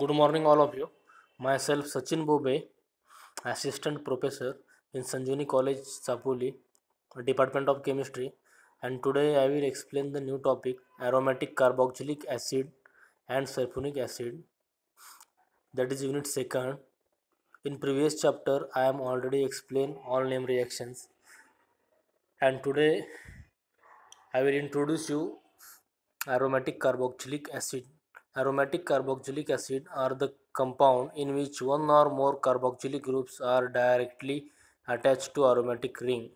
good morning all of you myself sachin bobe assistant professor in sanjuni college sapoli department of chemistry and today i will explain the new topic aromatic carboxylic acid and sulfonic acid that is unit second in previous chapter i am already explained all name reactions and today i will introduce you aromatic carboxylic acid Aromatic carboxylic acid are the compound in which one or more carboxylic groups are directly attached to aromatic ring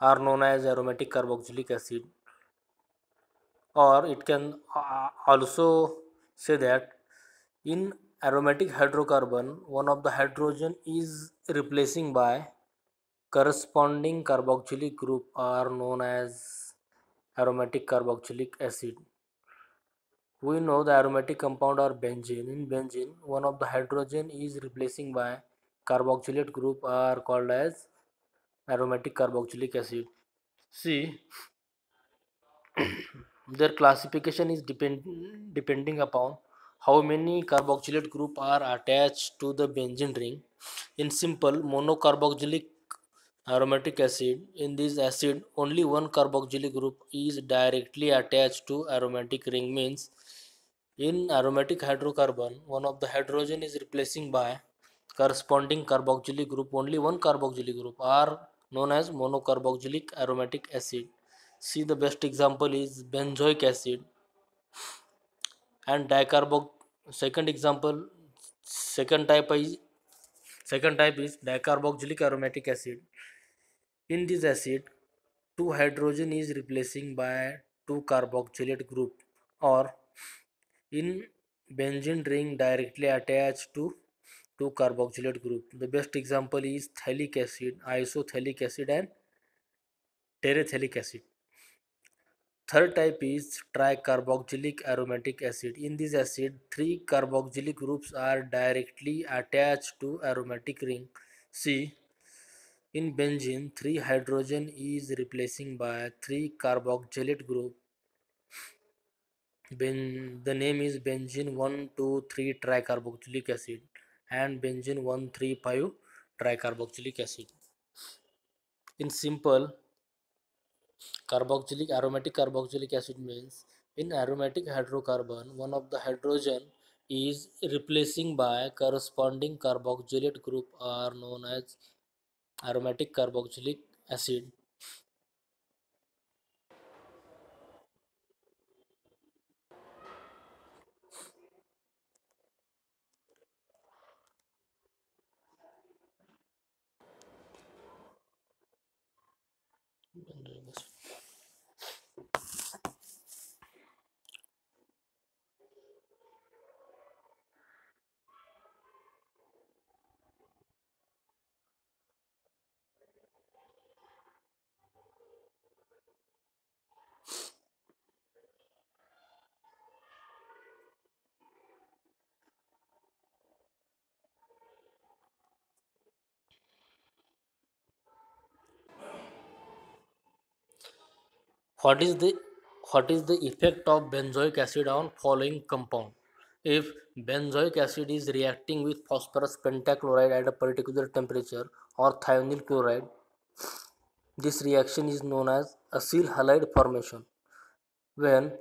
are known as aromatic carboxylic acid or it can uh, also say that in aromatic hydrocarbon one of the hydrogen is replacing by corresponding carboxylic group are known as aromatic carboxylic acid we know the aromatic compound or benzene in benzene one of the hydrogen is replacing by carboxylate group are called as aromatic carboxylic acid see their classification is depend depending upon how many carboxylate group are attached to the benzene ring in simple monocarboxylic aromatic acid in this acid only one carboxylic group is directly attached to aromatic ring means In aromatic hydrocarbon, one of the hydrogen is replacing by corresponding carboxylic group. Only one carboxylic group are known as monocarboxylic aromatic acid. See the best example is benzoic acid and dicarbox. Second example, second type is second type is dicarboxylic aromatic acid. In this acid, two hydrogen is replacing by two carboxylate group or in benzene ring directly attached to two carboxylate group. The best example is thalic acid, isothalic acid and terephthalic acid. Third type is tricarboxylic aromatic acid. In this acid, three carboxylic groups are directly attached to aromatic ring. See, in benzene, three hydrogen is replacing by three carboxylate group Ben, the name is benzene 1,2,3 tricarboxylic acid and benzene 1,3,5 tricarboxylic acid. In simple, carboxylic aromatic carboxylic acid means in aromatic hydrocarbon, one of the hydrogen is replacing by corresponding carboxylate group are known as aromatic carboxylic acid what is the what is the effect of benzoic acid on following compound if benzoic acid is reacting with phosphorus pentachloride at a particular temperature or thionyl chloride this reaction is known as acyl halide formation when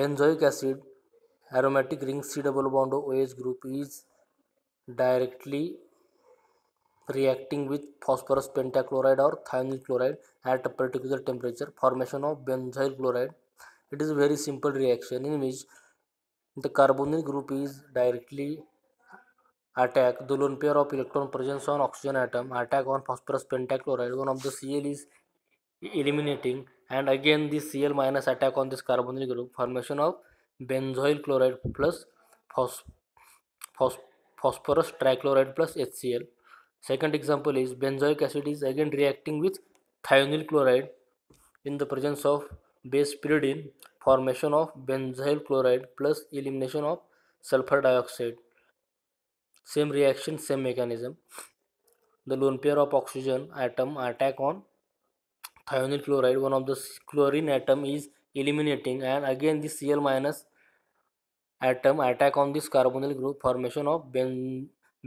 benzoic acid aromatic ring c double bond OH group is directly reacting with phosphorus pentachloride or thionyl chloride at a particular temperature formation of benzyl chloride it is a very simple reaction in which the carbonyl group is directly attack the lone pair of electron presence on oxygen atom attack on phosphorus pentachloride one of the cl is eliminating and again the cl minus attack on this carbonyl group formation of benzoyl chloride plus phos phos phosphorus trichloride plus hcl Second example is benzoic acid is again reacting with thionyl chloride in the presence of base pyridine formation of benzyl chloride plus elimination of sulfur dioxide. Same reaction, same mechanism. The lone pair of oxygen atom attack on thionyl chloride. One of the chlorine atom is eliminating and again the Cl minus atom attack on this carbonyl group formation of ben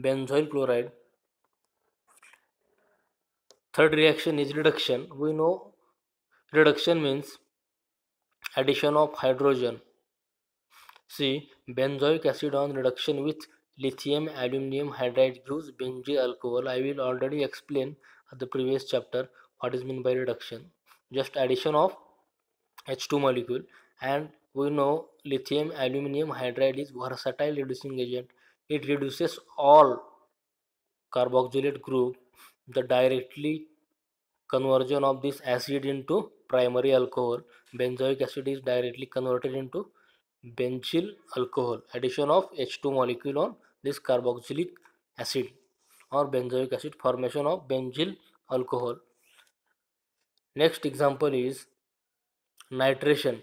benzoyl chloride Third reaction is reduction. We know reduction means addition of hydrogen. See, benzoic acid on reduction with lithium aluminum hydride gives benzyl alcohol. I will already explain at the previous chapter what is meant by reduction. Just addition of H2 molecule and we know lithium aluminum hydride is versatile reducing agent. It reduces all carboxylate group the directly conversion of this acid into primary alcohol benzoic acid is directly converted into benzyl alcohol addition of H2 molecule on this carboxylic acid or benzoic acid formation of benzyl alcohol next example is nitration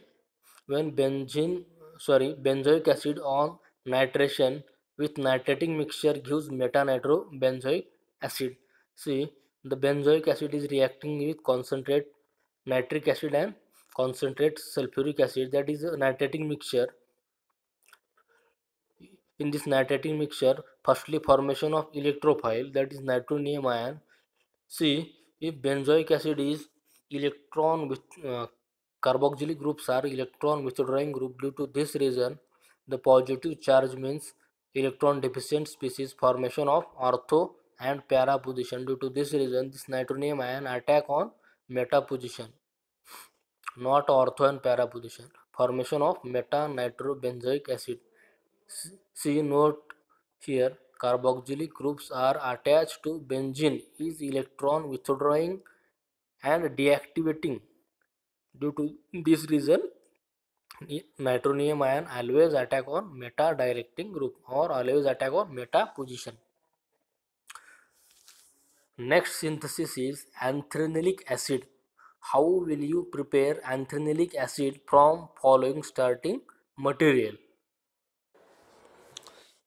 when benzene sorry benzoic acid on nitration with nitrating mixture gives meta-nitro benzoic acid See, the benzoic acid is reacting with concentrate nitric acid and concentrate sulfuric acid that is a uh, nitrating mixture. In this nitrating mixture, firstly formation of electrophile that is nitronium ion. See, if benzoic acid is electron with uh, carboxylic groups are electron withdrawing group due to this reason the positive charge means electron deficient species formation of ortho and para position. Due to this reason, this nitronium ion attack on meta position, not ortho and para position. Formation of meta nitrobenzoic acid. See note here, carboxylic groups are attached to benzene is electron withdrawing and deactivating. Due to this reason, nitronium ion always attack on meta directing group or always attack on meta position Next synthesis is anthranilic acid. How will you prepare anthranilic acid from following starting material?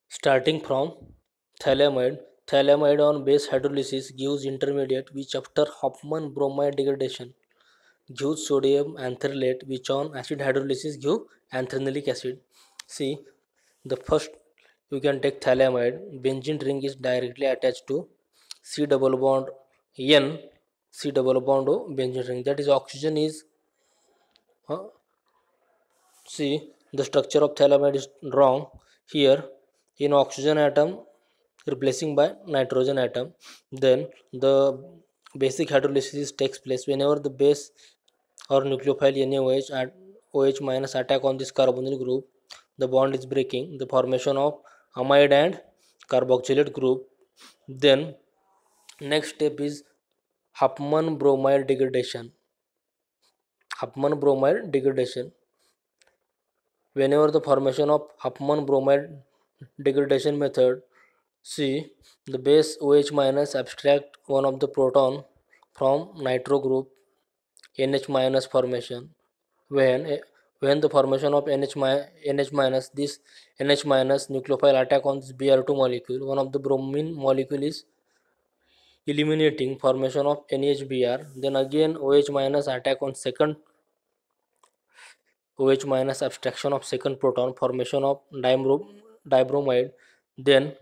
Starting from thalamide. Thalamide on base hydrolysis gives intermediate which after Hoffman bromide degradation gives sodium anthralate which on acid hydrolysis gives anthranilic acid. See the first you can take thalamide. Benzene ring is directly attached to C double bond N C double bond benzene ring that is oxygen is huh? see the structure of thalamide is wrong here in oxygen atom replacing by nitrogen atom then the basic hydrolysis takes place whenever the base or nucleophile NaOH at OH minus attack on this carbonyl group the bond is breaking the formation of amide and carboxylate group then next step is huffman bromide degradation huffman bromide degradation whenever the formation of huffman bromide degradation method see the base OH minus abstract one of the proton from nitro group NH minus formation when when the formation of NH, NH minus this NH minus nucleophile attack on this Br2 molecule one of the bromine molecule is eliminating formation of NHBr then again OH minus attack on second OH minus abstraction of second proton formation of dibromide then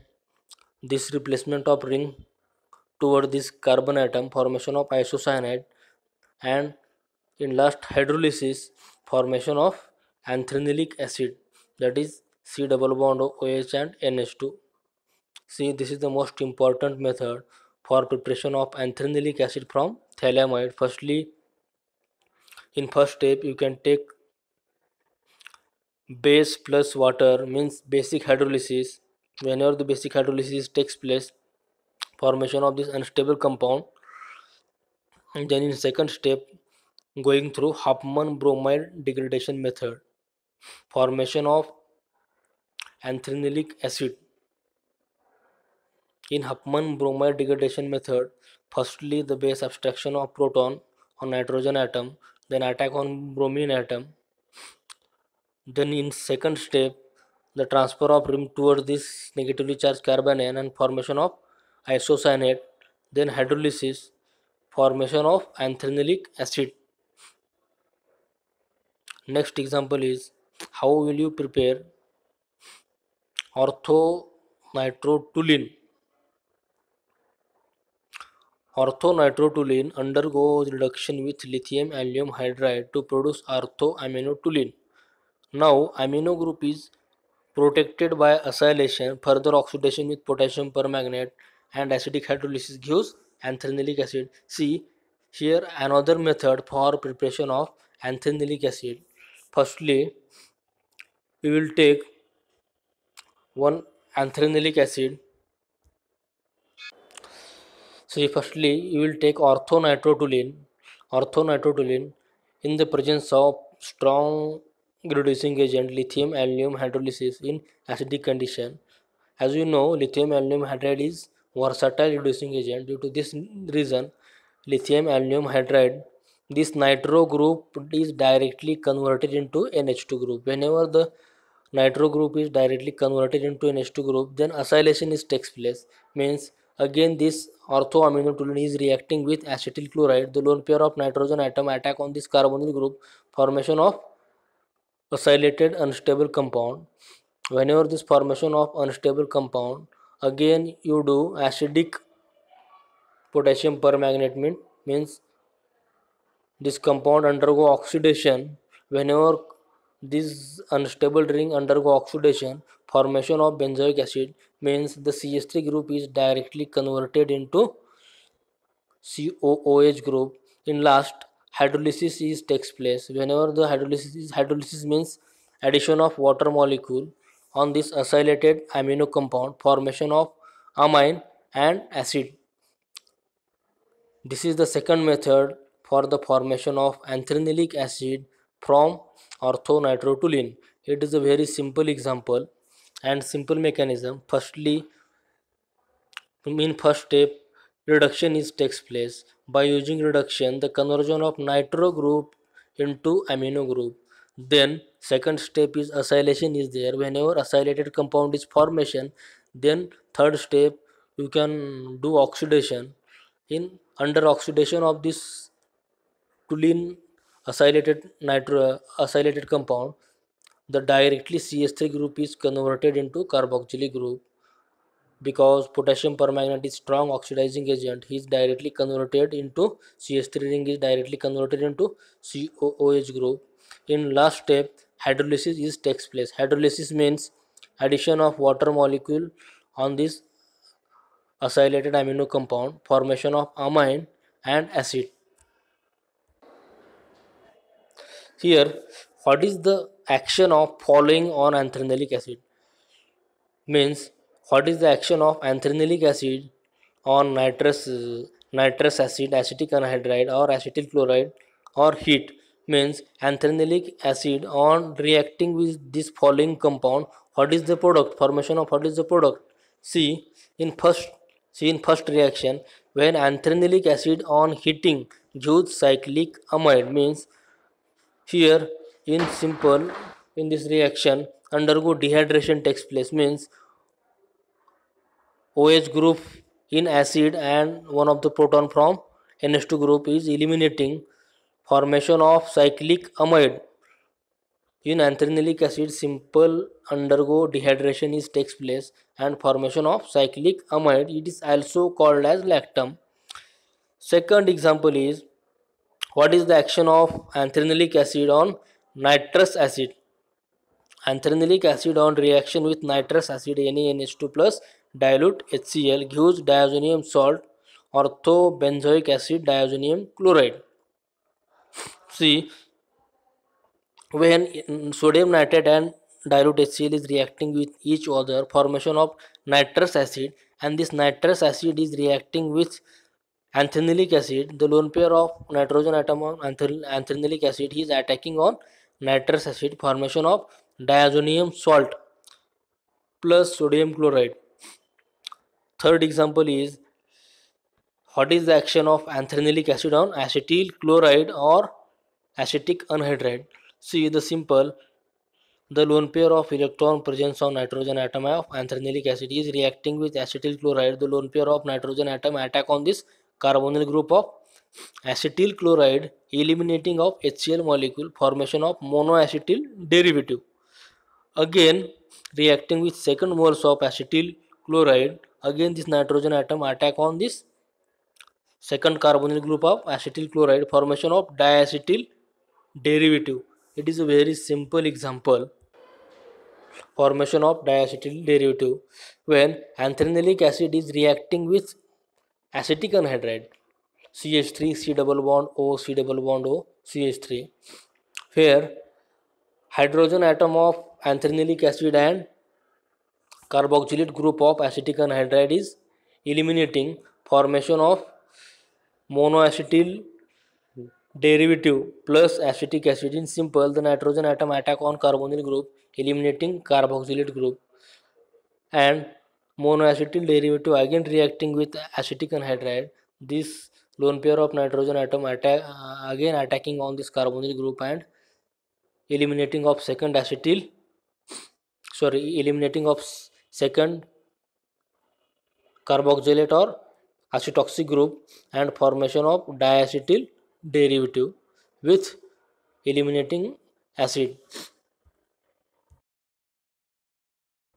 this replacement of ring toward this carbon atom formation of isocyanide and in last hydrolysis formation of anthranilic acid that is C double bond OH and NH2 see this is the most important method for preparation of anthranilic acid from thalamide firstly in first step you can take base plus water means basic hydrolysis whenever the basic hydrolysis takes place formation of this unstable compound and then in second step going through Hoffman bromide degradation method formation of anthranilic acid in huffman bromide degradation method, firstly the base abstraction of proton on nitrogen atom, then attack on bromine atom. Then in second step, the transfer of rim towards this negatively charged carbon and formation of isocyanate, then hydrolysis, formation of anthranilic acid. Next example is how will you prepare ortho nitrotoluene. Orthonitroptulene undergoes reduction with lithium aluminium hydride to produce orthoaminotulene. Now amino group is protected by acylation, further oxidation with potassium permanganate and acidic hydrolysis gives anthranilic acid. See here another method for preparation of anthranilic acid. Firstly, we will take one anthranilic acid so firstly you will take orthonitrotoluene orthonitrotoluene in the presence of strong reducing agent lithium aluminium hydrolysis in acidic condition. As you know lithium aluminium hydride is versatile reducing agent due to this reason lithium aluminium hydride this nitro group is directly converted into NH2 group whenever the nitro group is directly converted into NH2 group then acylation is takes place means Again, this orthoaminotoluene is reacting with acetyl chloride, the lone pair of nitrogen atom attack on this carbonyl group, formation of acylated unstable compound. Whenever this formation of unstable compound, again you do acidic potassium permanganate means this compound undergo oxidation whenever this unstable ring undergo oxidation, formation of benzoic acid means the CH3 group is directly converted into COOH group. In last, hydrolysis is takes place. Whenever the hydrolysis hydrolysis means addition of water molecule on this acylated amino compound, formation of amine and acid. This is the second method for the formation of anthranilic acid from orthonitrotulin. It is a very simple example and simple mechanism. Firstly, in first step, reduction is takes place. By using reduction, the conversion of nitro group into amino group. Then second step is acylation is there. Whenever acylated compound is formation, then third step you can do oxidation. In under oxidation of this toluene acylated nitro acylated compound the directly CH3 group is converted into carboxylic group because potassium permanganate is strong oxidizing agent is directly converted into CH3 ring is directly converted into COOH group in last step hydrolysis is takes place hydrolysis means addition of water molecule on this acylated amino compound formation of amine and acid here what is the action of following on anthranilic acid means what is the action of anthranilic acid on nitrous nitrous acid acetic anhydride or acetyl chloride or heat means anthranilic acid on reacting with this following compound what is the product formation of what is the product see in first see in first reaction when anthranilic acid on heating gives cyclic amide means here in simple in this reaction undergo dehydration takes place means OH group in acid and one of the proton from NH2 group is eliminating formation of cyclic amide in anthranilic acid simple undergo dehydration is takes place and formation of cyclic amide it is also called as lactam second example is what is the action of anthranilic acid on nitrous acid Anthranilic acid on reaction with nitrous acid NaNH2 plus dilute HCl gives diazonium salt orthobenzoic acid diazonium chloride see when sodium nitrate and dilute HCl is reacting with each other formation of nitrous acid and this nitrous acid is reacting with anthranilic acid, the lone pair of nitrogen atom on anthranilic acid, is attacking on nitrous acid formation of diazonium salt plus sodium chloride. Third example is what is the action of anthranilic acid on acetyl chloride or acetic anhydride? See the simple the lone pair of electron presence on nitrogen atom of anthranilic acid is reacting with acetyl chloride. The lone pair of nitrogen atom attack on this carbonyl group of acetyl chloride eliminating of HCl molecule formation of monoacetyl derivative again reacting with second moles of acetyl chloride again this nitrogen atom attack on this second carbonyl group of acetyl chloride formation of diacetyl derivative it is a very simple example formation of diacetyl derivative when anthranilic acid is reacting with acetic anhydride C H three C double bond O C double bond O C H three फिर hydrogen atom of anthranilic acid and carboxylate group of acetic anhydride is eliminating formation of mono monoacetyl derivative plus acetic acid in simple the nitrogen atom attack on carbonyl group eliminating carboxylate group and monoacetyl derivative again reacting with acetic anhydride this lone pair of nitrogen atom attack uh, again attacking on this carbonyl group and eliminating of second acetyl sorry eliminating of second carboxylate or acetoxic group and formation of diacetyl derivative with eliminating acid